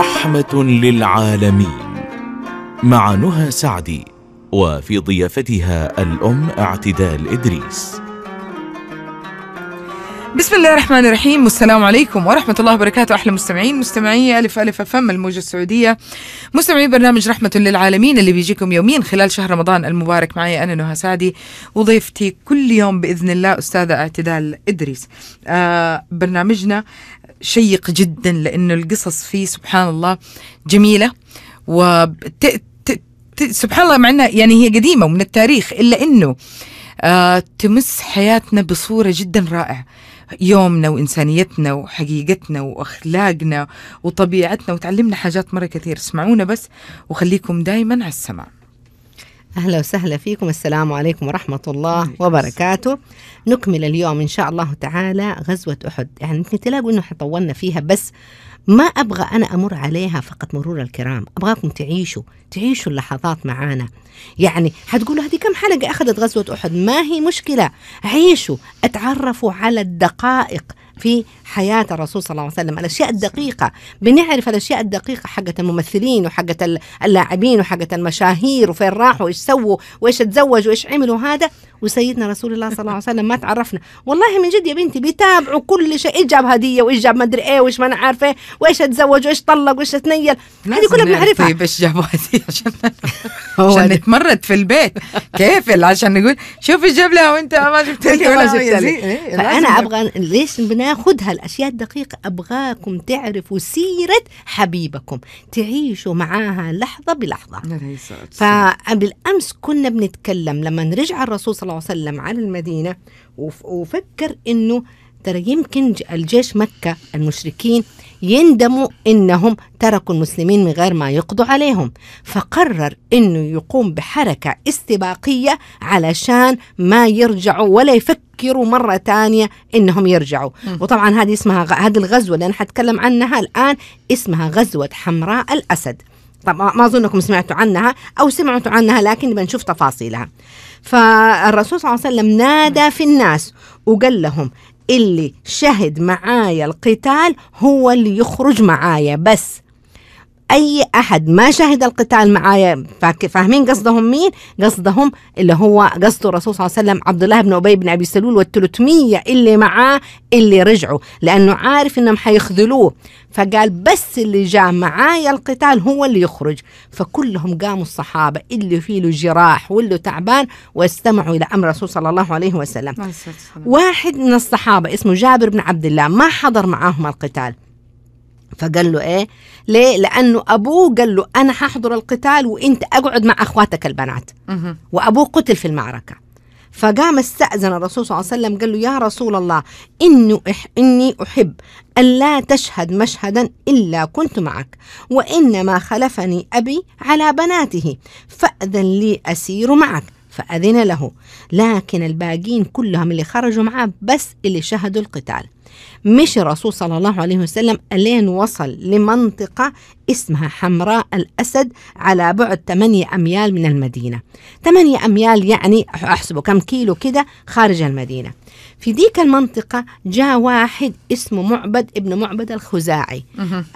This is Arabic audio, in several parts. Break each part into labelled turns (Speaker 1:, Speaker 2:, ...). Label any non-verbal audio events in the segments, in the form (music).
Speaker 1: رحمة للعالمين مع نهى سعدي وفي ضيافتها الأم اعتدال إدريس بسم الله الرحمن الرحيم والسلام عليكم ورحمة الله وبركاته أحلى مستمعين مستمعي ألف ألف أفم الموجة السعودية مستمعي برنامج رحمة للعالمين اللي بيجيكم يوميا خلال شهر رمضان المبارك معي أنا نهى سعدي وضيفتي كل يوم بإذن الله أستاذة اعتدال إدريس آه برنامجنا شيق جدا لأنه القصص فيه سبحان الله جميلة و سبحان الله مع يعني هي قديمة ومن التاريخ إلا أنه آه تمس حياتنا بصورة جدا رائعة يومنا وإنسانيتنا وحقيقتنا وأخلاقنا وطبيعتنا وتعلمنا حاجات مرة كثير اسمعونا بس وخليكم دايما على السماع أهلا وسهلا فيكم السلام عليكم ورحمة الله
Speaker 2: وبركاته نكمل اليوم إن شاء الله تعالى غزوة أحد يعني تلاقوا إنه طولنا فيها بس ما أبغى أنا أمر عليها فقط مرور الكرام أبغاكم تعيشوا تعيشوا اللحظات معانا يعني حتقولوا هذه كم حلقة أخذت غزوة أحد ما هي مشكلة عيشوا اتعرفوا على الدقائق في حياة الرسول صلى الله عليه وسلم الأشياء الدقيقة بنعرف الأشياء الدقيقة حقة الممثلين وحقة اللاعبين وحقة المشاهير وفين راحوا وإيش سووا وإيش تزوجوا وإيش عملوا هذا وسيدنا رسول الله صلى الله عليه وسلم ما تعرفنا والله من جد يا بنتي بيتابعوا كل شيء ايش جاب هديه وايش جاب ما ادري ايه وايش ما انا عارفه وايش اتزوج وايش طلق وايش اتنيل هذه كلها بنعرفها طيب
Speaker 1: ايش جابوا هديه (laughs) عشان
Speaker 2: عشان نتمرد في البيت كيف عشان نقول شوف ايش جاب لها وانت ما جبت لي ولا جبت لي إيه، فانا ابغى ليش بناخذ هالاشياء الدقيقه ابغاكم تعرفوا سيره حبيبكم تعيشوا معاها لحظه بلحظه فبالامس كنا بنتكلم لما رجع الرسول صلى الله عليه وسلم على المدينة وفكر أنه ترى يمكن الجيش مكة المشركين يندموا انهم تركوا المسلمين من غير ما يقضوا عليهم فقرر انه يقوم بحركة استباقية علشان ما يرجعوا ولا يفكروا مرة ثانية انهم يرجعوا م. وطبعا هذه اسمها غ... هذه الغزوة اللي انا حتكلم عنها الان اسمها غزوة حمراء الاسد طبعا ما اظنكم سمعتوا عنها او سمعتوا عنها لكن بنشوف تفاصيلها فالرسول صلى الله عليه وسلم نادى في الناس وقال لهم اللي شهد معايا القتال هو اللي يخرج معايا بس اي احد ما شهد القتال معايا فاهمين قصدهم مين قصدهم اللي هو قصده الرسول صلى الله عليه وسلم عبد الله بن ابي بن ابي سلول وال300 اللي معاه اللي رجعوا لانه عارف انهم حيخذلوه فقال بس اللي جاء معايا القتال هو اللي يخرج فكلهم قاموا الصحابة اللي فيه له جراح واللي تعبان واستمعوا إلى أمر الرسول صلى الله عليه وسلم واحد من الصحابة اسمه جابر بن عبد الله ما حضر معاهم القتال فقال له ايه ليه لانه ابوه قال له انا ححضر القتال وانت اقعد مع اخواتك البنات وابوه قتل في المعركه فقام استأذن الرسول صلى الله عليه وسلم قال له يا رسول الله إني, إح إني أحب ان لا تشهد مشهدا إلا كنت معك وإنما خلفني أبي على بناته فأذن لي أسير معك فأذن له لكن الباقين كلهم اللي خرجوا معاه بس اللي شهدوا القتال مش الرسول صلى الله عليه وسلم ألين وصل لمنطقة اسمها حمراء الأسد على بعد 8 أميال من المدينة 8 أميال يعني أحسبه كم كيلو كده خارج المدينة في ديك المنطقة جاء واحد اسمه معبد ابن معبد الخزاعي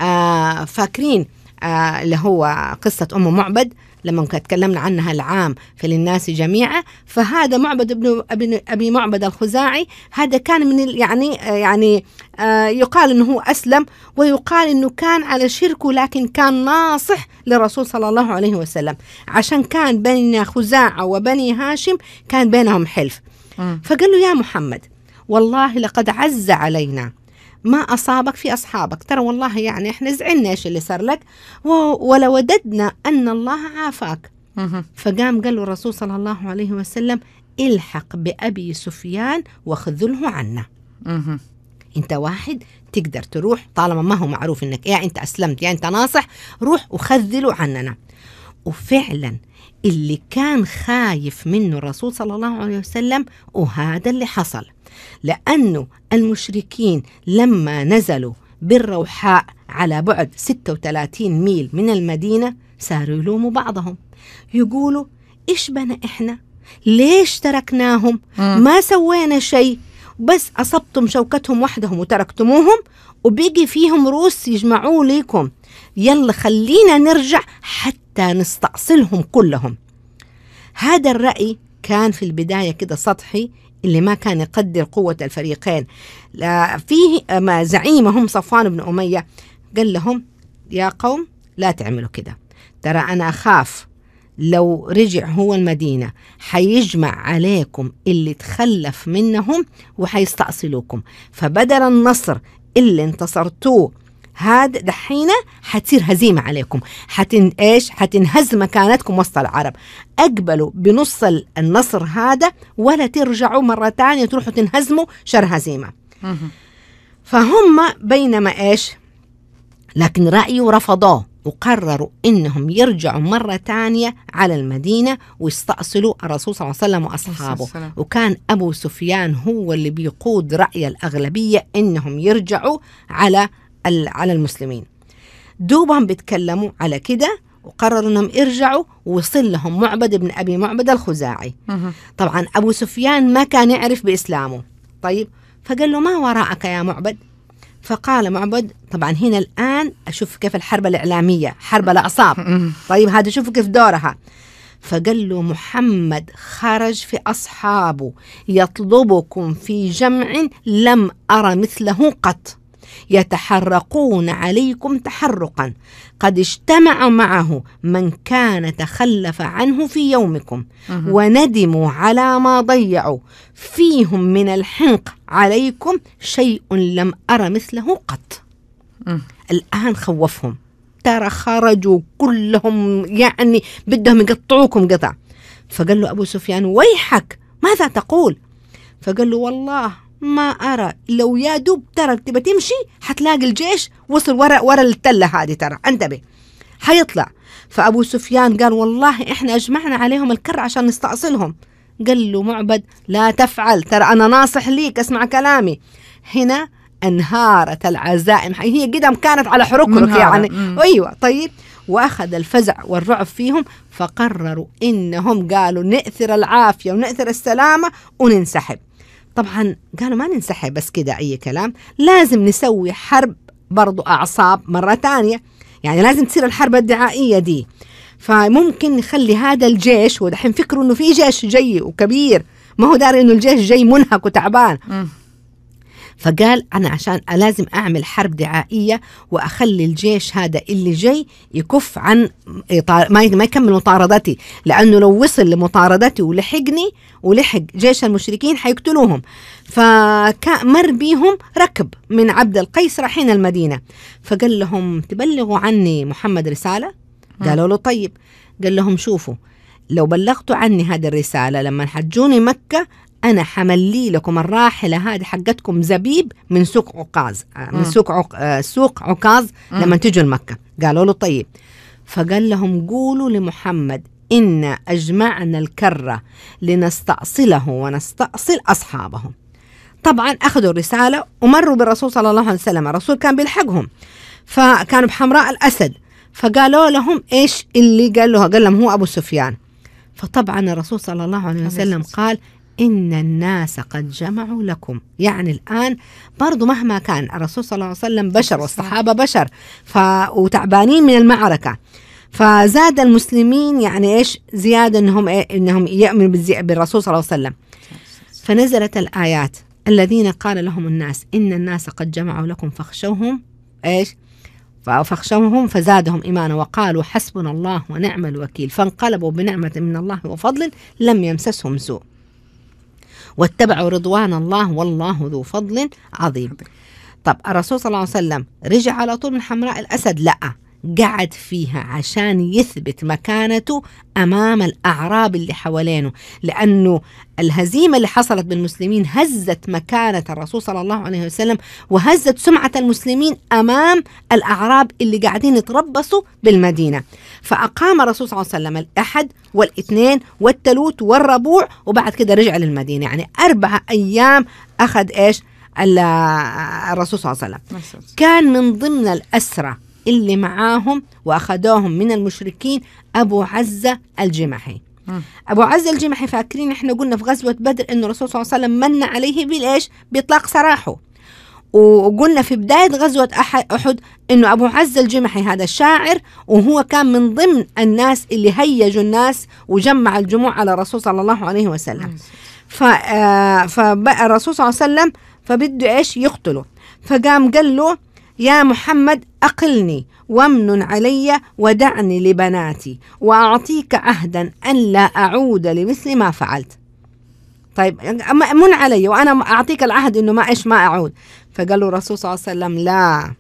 Speaker 2: آه فاكرين آه اللي هو قصة أم معبد لما تكلمنا عنها العام في للناس جميعا فهذا معبد ابن ابن ابي معبد الخزاعي هذا كان من يعني آه، يعني آه، يقال انه اسلم ويقال انه كان على شركه لكن كان ناصح للرسول صلى الله عليه وسلم عشان كان بين خزاعه وبني هاشم كان بينهم حلف فقال له يا محمد والله لقد عز علينا ما أصابك في أصحابك ترى والله يعني إحنا زعلنا إيش اللي صار لك ولوددنا أن الله عافاك فقام قال له الرسول صلى الله عليه وسلم الحق بأبي سفيان واخذله عنا أنت واحد تقدر تروح طالما ما هو معروف انك يا انت اسلمت يا انت ناصح روح وخذله عننا وفعلا اللي كان خايف منه الرسول صلى الله عليه وسلم وهذا اللي حصل لأنه المشركين لما نزلوا بالروحاء على بعد 36 ميل من المدينة صاروا يلوموا بعضهم يقولوا إيش بنا إحنا ليش تركناهم ما سوينا شيء بس أصبتم شوكتهم وحدهم وتركتموهم وبيجي فيهم روس يجمعوا ليكم يلا خلينا نرجع حتى نستأصلهم كلهم هذا الرأي كان في البداية كده سطحي اللي ما كان يقدر قوة الفريقين فيه زعيمهم صفوان بن أمية قال لهم يا قوم لا تعملوا كده ترى أنا أخاف لو رجع هو المدينة حيجمع عليكم اللي تخلف منهم وحيستأصلوكم فبدل النصر اللي انتصرتوه هاد دحين حتصير هزيمة عليكم حتن إيش حتنهز مكانتكم وسط العرب أقبلوا بنص النصر هذا ولا ترجعوا مرة تانية تروحوا تنهزموا شر هزيمة فهم بينما إيش لكن رأيه رفضوه وقرروا انهم يرجعوا مره ثانيه على المدينه ويستاصلوا الرسول صلى الله عليه وسلم واصحابه وكان ابو سفيان هو اللي بيقود راي الاغلبيه انهم يرجعوا على على المسلمين دوبهم بيتكلموا على كده وقرروا انهم يرجعوا ووصل لهم معبد بن ابي معبد الخزاعي طبعا ابو سفيان ما كان يعرف باسلامه طيب فقال له ما وراءك يا معبد فقال معبد طبعا هنا الان اشوف كيف الحرب الاعلاميه حرب الاعصاب طيب هذا شوفوا كيف دورها فقال له محمد خرج في اصحابه يطلبكم في جمع لم ارى مثله قط يتحرقون عليكم تحرقا قد اجتمع معه من كان تخلف عنه في يومكم وندموا على ما ضيعوا فيهم من الحنق عليكم شيء لم أر مثله قط أه. الآن خوفهم ترى خرجوا كلهم يعني بدهم يقطعوكم قطع فقال له أبو سفيان ويحك ماذا تقول فقال له والله ما أرى لو يا دوب ترى تبى تمشي حتلاقي الجيش وصل ورا ورا التلة هذه ترى انتبه حيطلع فأبو سفيان قال والله إحنا أجمعنا عليهم الكر عشان نستأصلهم قال له معبد لا تفعل ترى أنا ناصح ليك اسمع كلامي هنا انهارت العزائم هي قدم كانت على حركرك يعني مم. أيوة طيب وأخذ الفزع والرعب فيهم فقرروا إنهم قالوا نأثر العافية ونأثر السلامة وننسحب طبعا قالوا ما ننسحب بس كده أي كلام لازم نسوي حرب برضو أعصاب مرة تانية يعني لازم تصير الحرب الدعائية دي فممكن نخلي هذا الجيش ودحين فكروا انه في جيش جاي وكبير ما هو داري انه الجيش جاي منهك وتعبان فقال أنا عشان لازم أعمل حرب دعائية وأخلي الجيش هذا اللي جاي يكف عن ما يكمل مطاردتي لأنه لو وصل لمطاردتي ولحقني ولحق جيش المشركين حيقتلوهم فمر بيهم ركب من عبد القيس رايحين المدينة فقال لهم تبلغوا عني محمد رسالة قالوا له طيب قال لهم شوفوا لو بلغتوا عني هذه الرسالة لما حجوني مكة انا حملي لكم الراحله هذه حقتكم زبيب من سوق عكاظ آه، من سوق عق... آه، سوق عكاظ لما تجوا لمكه قالوا له طيب فقال لهم قولوا لمحمد إنا أجمعنا الكرة لنستأصله ونستأصل أصحابه طبعا أخذوا الرسالة ومروا بالرسول صلى الله عليه وسلم الرسول كان بيلحقهم فكانوا بحمراء الأسد فقالوا لهم إيش اللي قال له قال لهم هو أبو سفيان فطبعا الرسول صلى الله عليه وسلم قال إن الناس قد جمعوا لكم يعني الآن برضو مهما كان الرسول صلى الله عليه وسلم بشر والصحابة بشر ف... وتعبانين من المعركة فزاد المسلمين يعني إيش زيادة إنهم إيه إنهم يؤمنوا بالرسول صلى الله عليه وسلم فنزلت الآيات الذين قال لهم الناس إن الناس قد جمعوا لكم فاخشوهم إيش فاخشوهم فزادهم إيمانا وقالوا حسبنا الله ونعم الوكيل فانقلبوا بنعمة من الله وفضل لم يمسسهم سوء واتبعوا رضوان الله والله ذو فضل عظيم طب الرسول صلى الله عليه وسلم رجع على طول من حمراء الأسد لأ قعد فيها عشان يثبت مكانته امام الاعراب اللي حوالينه لانه الهزيمه اللي حصلت بالمسلمين هزت مكانه الرسول صلى الله عليه وسلم وهزت سمعه المسلمين امام الاعراب اللي قاعدين يتربصوا بالمدينه فاقام الرسول صلى الله عليه وسلم الاحد والاثنين والتلوت والربوع وبعد كده رجع للمدينه يعني اربعه ايام اخذ ايش الرسول صلى الله عليه وسلم كان من ضمن الأسرة اللي معاهم واخذوهم من المشركين ابو عزه الجمحي ابو عزه الجمحي فاكرين احنا قلنا في غزوه بدر انه الرسول صلى الله عليه وسلم من عليه بالايش باطلاق سراحه وقلنا في بداية غزوة أحد أنه أبو عزه الجمحي هذا الشاعر وهو كان من ضمن الناس اللي هيجوا الناس وجمع الجموع على الرسول صلى الله عليه وسلم فالرسول آه، صلى الله عليه وسلم فبده إيش يقتله فقام قال له يا محمد أقلني وامن علي ودعني لبناتي وأعطيك عهدا أن لا أعود لمثل ما فعلت طيب من علي وأنا أعطيك العهد أنه ما إيش ما أعود فقال له الرسول صلى الله عليه وسلم لا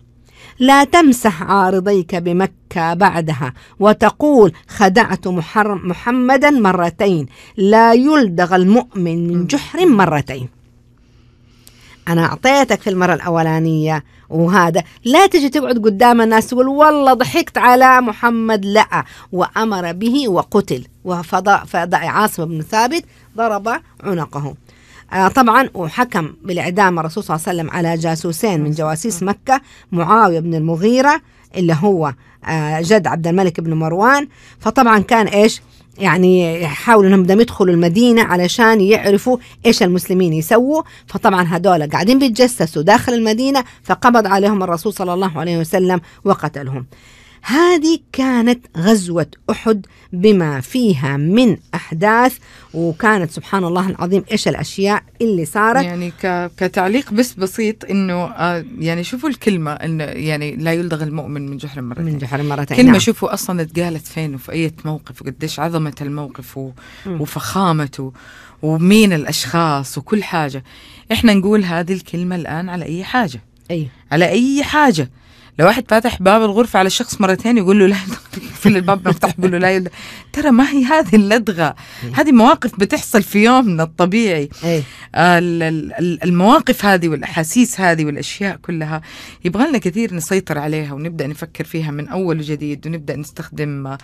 Speaker 2: لا تمسح عارضيك بمكة بعدها وتقول خدعت محمدا مرتين لا يلدغ المؤمن من جحر مرتين انا اعطيتك في المره الاولانيه وهذا لا تجي تقعد قدام الناس تقول والله ضحكت على محمد لا وامر به وقتل فضى عاصم بن ثابت ضرب عنقه آه طبعا وحكم بالاعدام الرسول صلى الله عليه وسلم على جاسوسين من جواسيس مكه معاويه بن المغيره اللي هو آه جد عبد الملك بن مروان فطبعا كان ايش يعني يحاولوا انهم بدهم يدخلوا المدينه علشان يعرفوا ايش المسلمين يسووا فطبعا هذول قاعدين بيتجسسوا داخل المدينه فقبض عليهم الرسول صلى الله عليه وسلم وقتلهم هذه كانت غزوة أحد بما فيها من أحداث وكانت سبحان الله العظيم إيش الأشياء
Speaker 1: اللي صارت يعني كتعليق بس بسيط إنه آه، يعني شوفوا الكلمة إنه يعني لا يلدغ المؤمن من جحر مرتين من جحر مرتين كلمة نعم. شوفوا أصلا اتقالت فين وفي أي موقف وقديش عظمة الموقف وفخامته ومين الأشخاص وكل حاجة إحنا نقول هذه الكلمة الآن على أي حاجة أي على أي حاجة لو واحد فاتح باب الغرفه على الشخص مرتين يقول له لا (laughs) في الباب مفتوح يقول له لا ترى ما هي هذه اللدغه هذه مواقف بتحصل في يومنا الطبيعي إيه. آه، المواقف هذه والاحاسيس هذه والاشياء كلها يبغى لنا كثير نسيطر عليها ونبدا نفكر فيها من اول وجديد ونبدا نستخدم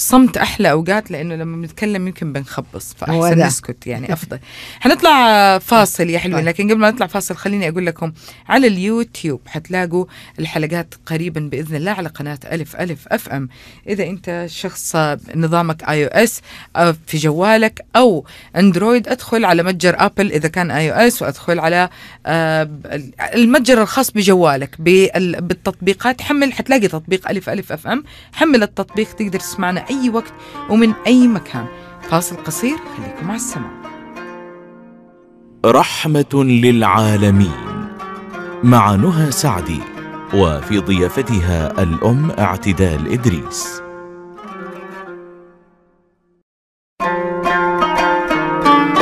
Speaker 1: الصمت احلى اوقات لانه لما بنتكلم يمكن بنخبص فاحسن نسكت يعني (laughs) افضل حنطلع فاصل يا حلوين طيب. لكن قبل ما نطلع فاصل خليني اقول لكم على اليوتيوب حتلاقوا الحلقات قريبا باذن الله على قناه الف الف اف ام اذا انت شخص نظامك اي او اس في جوالك او اندرويد ادخل على متجر ابل اذا كان اي او اس وادخل على آه، المتجر الخاص بجوالك بالتطبيقات حمل حتلاقي تطبيق الف الف اف ام حمل التطبيق تقدر تسمعنا أي وقت ومن أي مكان فاصل قصير خليكم مع السماء رحمة للعالمين مع نهى سعدي وفي ضيافتها الأم اعتدال إدريس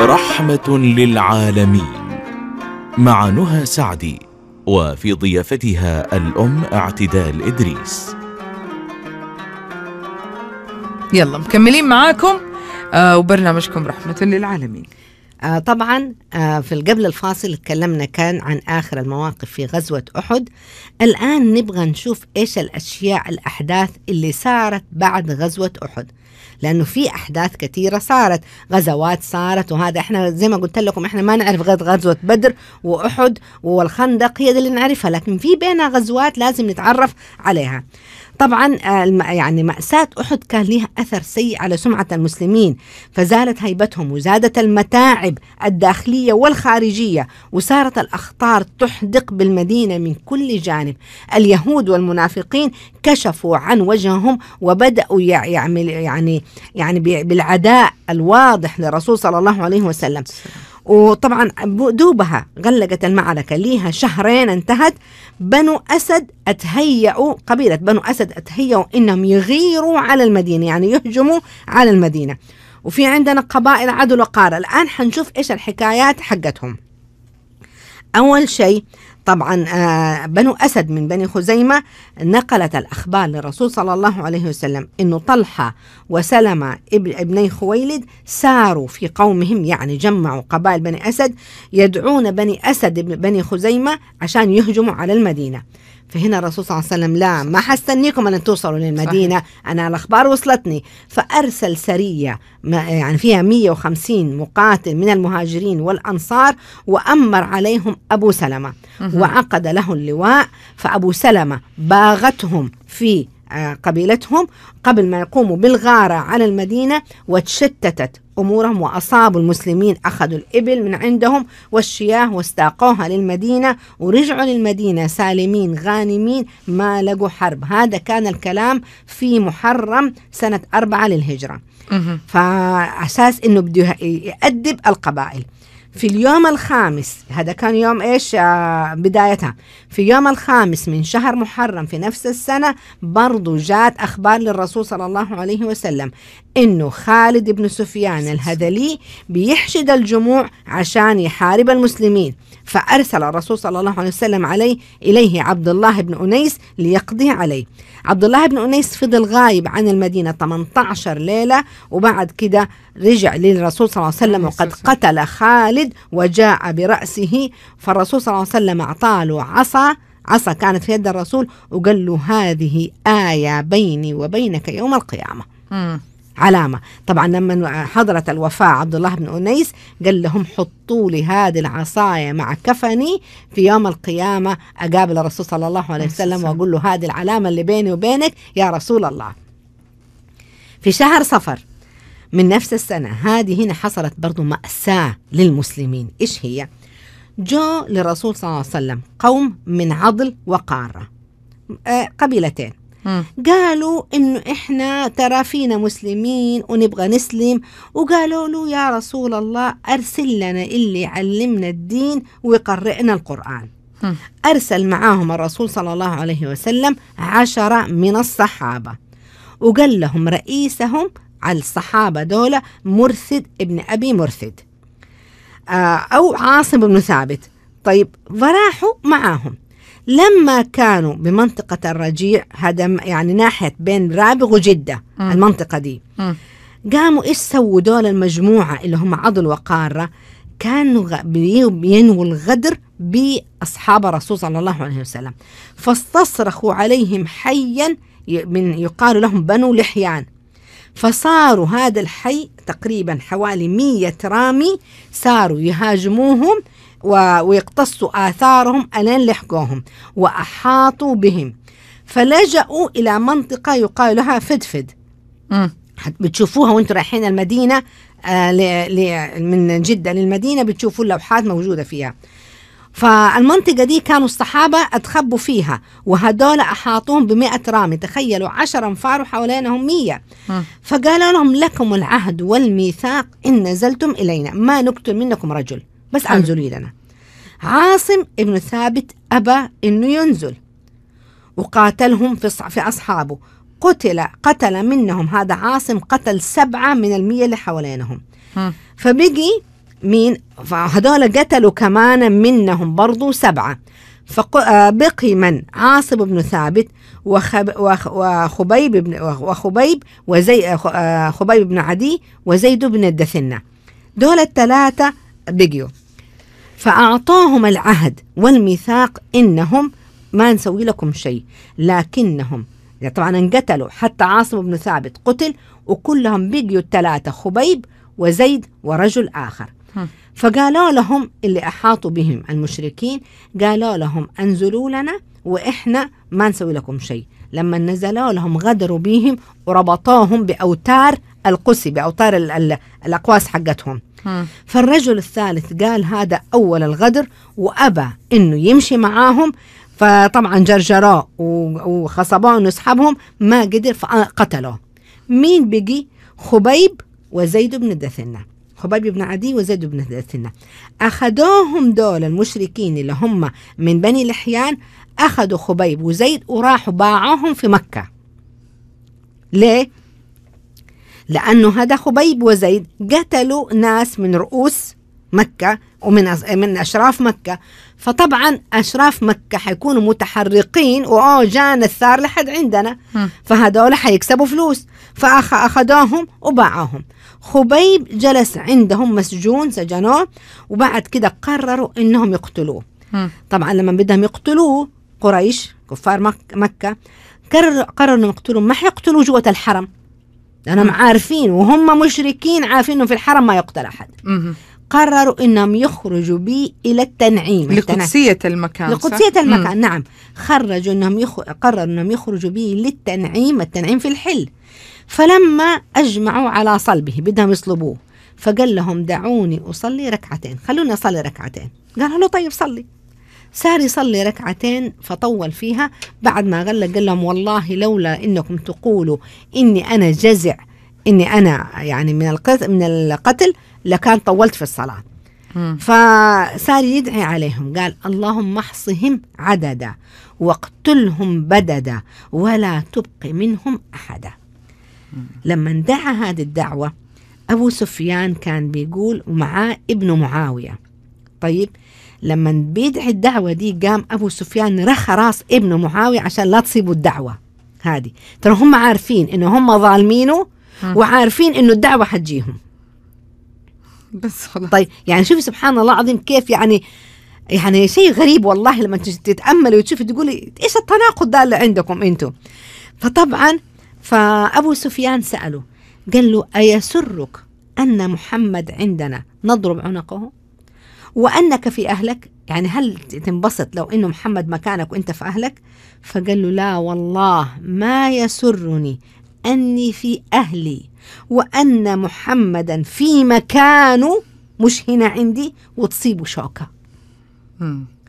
Speaker 1: رحمة للعالمين مع نهى سعدي وفي ضيافتها الأم اعتدال إدريس يلا مكملين معاكم آه وبرنامجكم رحمة للعالمين آه طبعا
Speaker 2: آه في قبل الفاصل تكلمنا كان عن آخر المواقف في غزوة أحد الآن نبغى نشوف إيش الأشياء الأحداث اللي صارت بعد غزوة أحد لانه في احداث كثيره صارت غزوات صارت وهذا احنا زي ما قلت لكم احنا ما نعرف غير غزوه بدر واحد والخندق هي اللي نعرفها لكن في بينها غزوات لازم نتعرف عليها طبعا آه، يعني مأساة أحد كان لها أثر سيء على سمعة المسلمين فزالت هيبتهم وزادت المتاعب الداخلية والخارجية وصارت الأخطار تحدق بالمدينة من كل جانب اليهود والمنافقين كشفوا عن وجههم وبدأوا يعمل يعني يعني يعني بالعداء الواضح للرسول صلى الله عليه وسلم وطبعا دوبها غلقت المعركة ليها شهرين انتهت بنو أسد أتهيأوا قبيلة بنو أسد أتهيأوا إنهم يغيروا على المدينة يعني يهجموا على المدينة وفي عندنا قبائل عدل وقارة الآن حنشوف إيش الحكايات حقتهم أول شيء آه طبعا آه، بنو أسد من بني خزيمة نقلت الأخبار للرسول صلى الله عليه وسلم أن طلحة وسلمة ابني خويلد ساروا في قومهم يعني جمعوا قبائل بني أسد يدعون بني أسد بني خزيمة عشان يهجموا على المدينة فهنا الرسول صلى الله عليه وسلم لا ما حستنيكم ان توصلوا للمدينه صحيح. انا الاخبار وصلتني فارسل سريه يعني فيها 150 مقاتل من المهاجرين والانصار وامر عليهم ابو سلمه وعقد له اللواء فابو سلمه باغتهم في قبيلتهم قبل ما يقوموا بالغارة على المدينة وتشتتت أمورهم وأصابوا المسلمين أخذوا الإبل من عندهم والشياه واستاقوها للمدينة ورجعوا للمدينة سالمين غانمين ما لقوا حرب هذا كان الكلام في محرم سنة أربعة للهجرة فأساس أنه بده يأدب القبائل في اليوم الخامس هذا كان يوم ايش آه بدايتها في يوم الخامس من شهر محرم في نفس السنة برضو جاءت أخبار للرسول صلى الله عليه وسلم إنه خالد بن سفيان الهذلي بيحشد الجموع عشان يحارب المسلمين فأرسل الرسول صلى الله عليه وسلم عليه إليه عبد الله بن أنيس ليقضي عليه عبد الله بن أنيس فضل غايب عن المدينة 18 ليلة وبعد كده رجع للرسول صلى الله عليه وسلم وقد قتل خالد وجاء برأسه فالرسول صلى الله عليه وسلم أعطاه له عصا عصا كانت في يد الرسول وقال له هذه آية بيني وبينك يوم القيامة علامة طبعا لما حضرت الوفاة عبد الله بن أنيس قال لهم حطوا لي هذه العصاية مع كفني في يوم القيامة أقابل الرسول صلى الله عليه وسلم وأقول له هذه العلامة اللي بيني وبينك يا رسول الله في شهر صفر من نفس السنة هذه هنا حصلت برضو مأساة للمسلمين إيش هي؟ جو للرسول صلى الله عليه وسلم قوم من عضل وقارة آه، قبيلتين قالوا انه احنا ترى فينا مسلمين ونبغى نسلم وقالوا له يا رسول الله ارسل لنا اللي يعلمنا الدين ويقرئنا القران ارسل معاهم الرسول صلى الله عليه وسلم عشرة من الصحابه وقال لهم رئيسهم على الصحابه دولة مرثد ابن ابي مرثد آه، او عاصم بن ثابت طيب فراحوا معاهم لما كانوا بمنطقة الرجيع هذا يعني ناحية بين رابغ وجدة م. المنطقة دي م. قاموا إيش سووا دول المجموعة اللي هم عضل وقارة كانوا بينووا الغدر بأصحاب الرسول صلى الله عليه وسلم فاستصرخوا عليهم حيا من يقال لهم بنو لحيان فصاروا هذا الحي تقريبا حوالي مية رامي صاروا يهاجموهم ويقتصوا آثارهم ألين لحقوهم وأحاطوا بهم فلجأوا إلى منطقة يقال لها فدفد بتشوفوها وانتم رايحين المدينة آه من جدة للمدينة بتشوفوا اللوحات موجودة فيها فالمنطقة دي كانوا الصحابة اتخبوا فيها وهدول أحاطوهم بمئة رامي تخيلوا عشر أنفار وحوالينهم مية م. فقالوا لهم لكم العهد والميثاق إن نزلتم إلينا ما نقتل منكم رجل بس انزلي لنا عاصم ابن ثابت أبى أنه ينزل وقاتلهم في, في أصحابه قتل قتل منهم هذا عاصم قتل سبعة من المية اللي حوالينهم فبقي مين فهذول قتلوا كمان منهم برضو سبعة فبقي آه، من عاصم بن ثابت وخب وخبيب بن وخبيب وزي آه، خبيب بن عدي وزيد بن الدثنة دول الثلاثة بيجيو فأعطاهم العهد والميثاق إنهم ما نسوي لكم شيء لكنهم طبعا انقتلوا حتى عاصم بن ثابت قتل وكلهم بقيوا الثلاثة خبيب وزيد ورجل آخر فقالوا لهم اللي أحاطوا بهم المشركين قالوا لهم أنزلوا لنا وإحنا ما نسوي لكم شيء لما نزلوا لهم غدروا بهم وربطوهم بأوتار القسي بأوتار الأقواس حقتهم فالرجل الثالث قال هذا أول الغدر وأبى إنه يمشي معاهم فطبعا جرجراه وخصبوه انه يسحبهم ما قدر فقتلوه مين بقي خبيب وزيد بن دثنة خبيب بن عدي وزيد بن دثنة أخذوهم دول المشركين اللي هم من بني لحيان أخذوا خبيب وزيد وراحوا باعوهم في مكة ليه؟ لأنه هذا خبيب وزيد قتلوا ناس من رؤوس مكة ومن من أشراف مكة فطبعا أشراف مكة حيكونوا متحرقين واو جانا الثار لحد عندنا فهذول حيكسبوا فلوس فأخذوهم وباعوهم خبيب جلس عندهم مسجون سجنوه وبعد كده قرروا إنهم يقتلوه طبعا لما بدهم يقتلوه قريش كفار مكة قرروا قرروا يقتلوه ما حيقتلوه جوة الحرم لأنهم عارفين وهم مشركين عارفين أنه في الحرم ما يقتل أحد قرروا أنهم يخرجوا به إلى التنعيم لقدسية المكان لقدسية صح؟ المكان مم. نعم خرجوا أنهم يخ... قرروا أنهم يخرجوا به للتنعيم التنعيم في الحل فلما أجمعوا على صلبه بدهم يصلبوه فقال لهم دعوني أصلي ركعتين خلوني أصلي ركعتين قالوا له طيب صلي صار يصلي ركعتين فطول فيها بعد ما غلق قال لهم والله لولا انكم تقولوا اني انا جزع اني انا يعني من القتل من القتل لكان طولت في الصلاه فصار يدعي عليهم قال اللهم احصهم عددا واقتلهم بددا ولا تبقي منهم احدا لما دعا هذه الدعوه ابو سفيان كان بيقول ومعاه ابن معاويه طيب لما بيدعي الدعوة دي قام أبو سفيان رخى راس ابنه معاوية عشان لا تصيبوا الدعوة هذه ترى هم عارفين إنه هم ظالمينه آه. وعارفين إنه الدعوة حتجيهم بس خلاص طيب يعني شوفي سبحان الله العظيم كيف يعني يعني شيء غريب والله لما تتأملي وتشوفي تقولي إيش التناقض ده اللي عندكم أنتم فطبعا فأبو سفيان سأله قال له أيسرك أن محمد عندنا نضرب عنقه وأنك في أهلك يعني هل تنبسط لو أنه محمد مكانك وأنت في أهلك فقال له لا والله ما يسرني أني في أهلي وأن محمدا في مكانه مش هنا عندي وتصيبه شوكة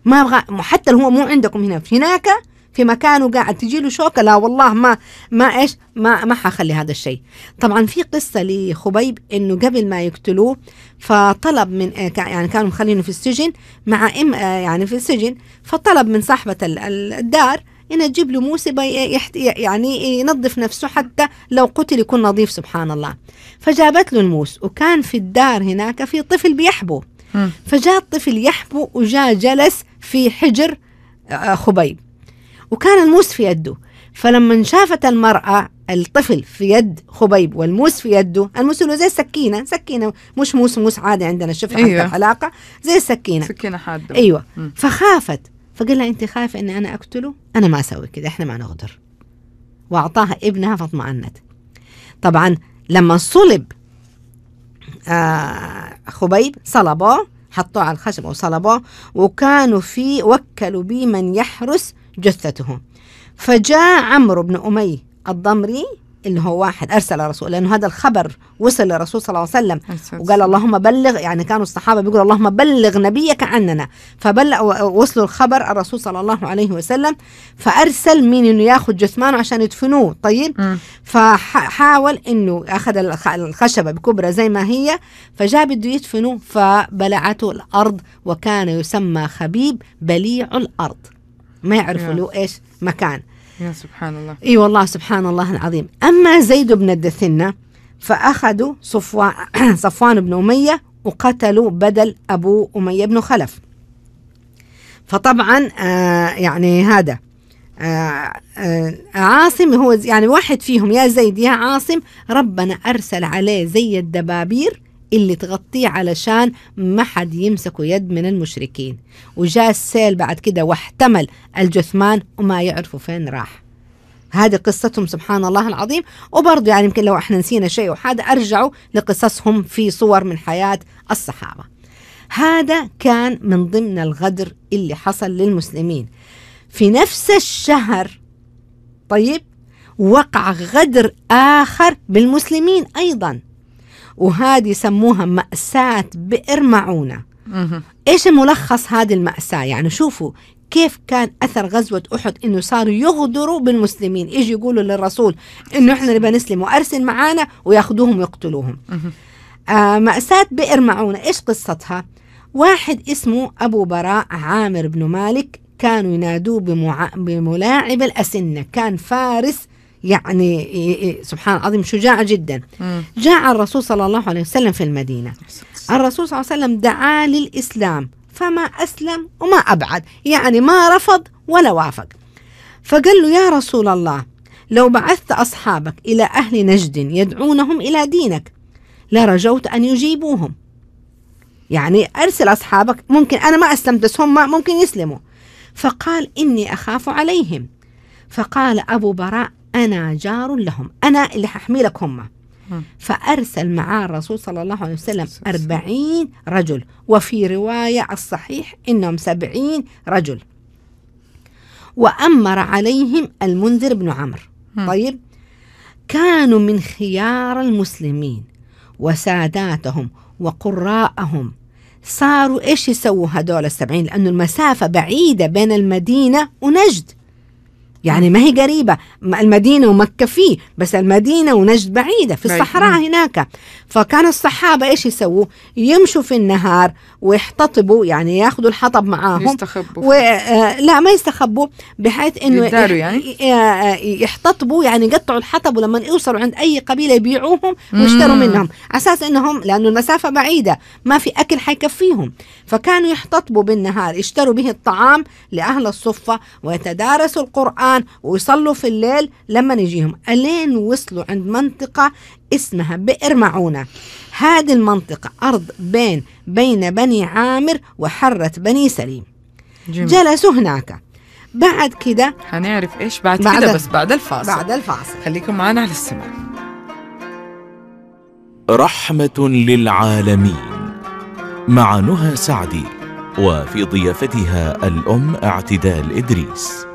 Speaker 2: ما أبغى حتى هو مو عندكم هنا في هناك في مكانه قاعد تجي له شوكه لا والله ما ما ايش ما ما حخلي هذا الشيء طبعا في قصه لخبيب انه قبل ما يقتلوه فطلب من آه، يعني كانوا مخلينه في السجن مع ام آه، يعني في السجن فطلب من صاحبه الدار انه تجيب له موسبة يعني ينظف نفسه حتى لو قتل يكون نظيف سبحان الله فجابت له الموس وكان في الدار هناك في طفل بيحبو فجاء الطفل يحبو وجاء جلس في حجر آه، خبيب وكان الموس في يده فلما شافت المرأة الطفل في يد خبيب والموس في يده الموس له زي السكينة سكينة مش موس موس عادي عندنا شوف أيوة. حتى الحلاقة زي السكينة سكينة حادة أيوة م. فخافت فقال لها أنت خايفة أني أنا أقتله أنا ما أسوي كذا إحنا ما نغدر وأعطاها ابنها فاطمأنت طبعا لما صلب آه خبيب صلبوه حطوه على الخشب أو صلبوه وكانوا في وكلوا بمن يحرس جثته فجاء عمرو بن أمي الضمري ان هو واحد ارسل رسول لانه هذا الخبر وصل للرسول صلى الله عليه وسلم وقال اللهم بلغ يعني كانوا الصحابه بيقولوا اللهم بلغ نبيك عننا فبلغ وصلوا الخبر الرسول صلى الله عليه وسلم فارسل مين انه ياخذ جثمانه عشان يدفنوه طيب م. فحاول انه اخذ الخشبه بكبرى زي ما هي فجاء بده يدفنوه فبلعته الارض وكان يسمى خبيب بليع الارض ما يعرفوا له ايش مكان
Speaker 1: يا سبحان الله
Speaker 2: اي والله سبحان الله العظيم اما زيد بن الدثنه فاخذوا صفوان (clears throat) صفوان بن اميه وقتلوا بدل ابو اميه بن خلف فطبعا آه يعني هذا آه آه عاصم هو يعني واحد فيهم يا زيد يا عاصم ربنا ارسل عليه زي الدبابير اللي تغطيه علشان ما حد يمسكوا يد من المشركين وجاء السيل بعد كده واحتمل الجثمان وما يعرفوا فين راح هذه قصتهم سبحان الله العظيم وبرضه يعني يمكن لو احنا نسينا شيء وحاجة أرجعوا لقصصهم في صور من حياة الصحابة هذا كان من ضمن الغدر اللي حصل للمسلمين في نفس الشهر طيب وقع غدر آخر بالمسلمين أيضا وهذه يسموها مأساة بئر معونة ايش ملخص هذه المأساة يعني شوفوا كيف كان اثر غزوه احد انه صاروا يغدروا بالمسلمين إيش يقولوا للرسول انه احنا نبى نسلم وارسل معانا وياخذوهم ويقتلوهم آه مأساة بئر معونة ايش قصتها واحد اسمه ابو براء عامر بن مالك كانوا ينادوه بمع... بملاعب الاسنه كان فارس يعني إيه، إيه، سبحان العظيم شجاع جدا جاء الرسول صلى الله عليه وسلم في المدينة الرسول صلى الله عليه وسلم دعا للإسلام فما أسلم وما أبعد يعني ما رفض ولا وافق فقال له يا رسول الله لو بعثت أصحابك إلى أهل نجد يدعونهم إلى دينك لرجوت أن يجيبوهم يعني أرسل أصحابك ممكن أنا ما أسلمت بس هم ممكن يسلموا فقال إني أخاف عليهم فقال أبو براء أنا جار لهم أنا اللي لك هم فأرسل معاه الرسول صلى الله عليه وسلم أربعين رجل وفي رواية الصحيح إنهم سبعين رجل وأمر عليهم المنذر بن عمرو طيب كانوا من خيار المسلمين وساداتهم وقراءهم صاروا إيش يسووا هدول السبعين لأن المسافة بعيدة بين المدينة ونجد يعني ما هي قريبة المدينة ومكة فيه بس المدينة ونجد بعيدة في الصحراء هناك فكان الصحابة إيش يسووا يمشوا في النهار ويحتطبوا يعني ياخذوا الحطب معاهم يستخبوا و... آه، لا ما يستخبوا بحيث انه يعني؟ آه، يحتطبوا يعني يقطعوا الحطب ولما يوصلوا عند اي قبيله يبيعوهم ويشتروا منهم اساس انهم لانه المسافه بعيده ما في اكل حيكفيهم فكانوا يحتطبوا بالنهار يشتروا به الطعام لاهل الصفه ويتدارسوا القران ويصلوا في الليل لما يجيهم الين وصلوا عند منطقه اسمها بئر معونة هذه المنطقة أرض بين بين بني عامر وحرة بني سليم جميل. جلسوا هناك بعد كده هنعرف إيش بعد, بعد كده بس
Speaker 1: بعد الفاصل بعد الفاصل خليكم معنا على السماء رحمة للعالمين مع نهى سعدي وفي ضيافتها الأم اعتدال إدريس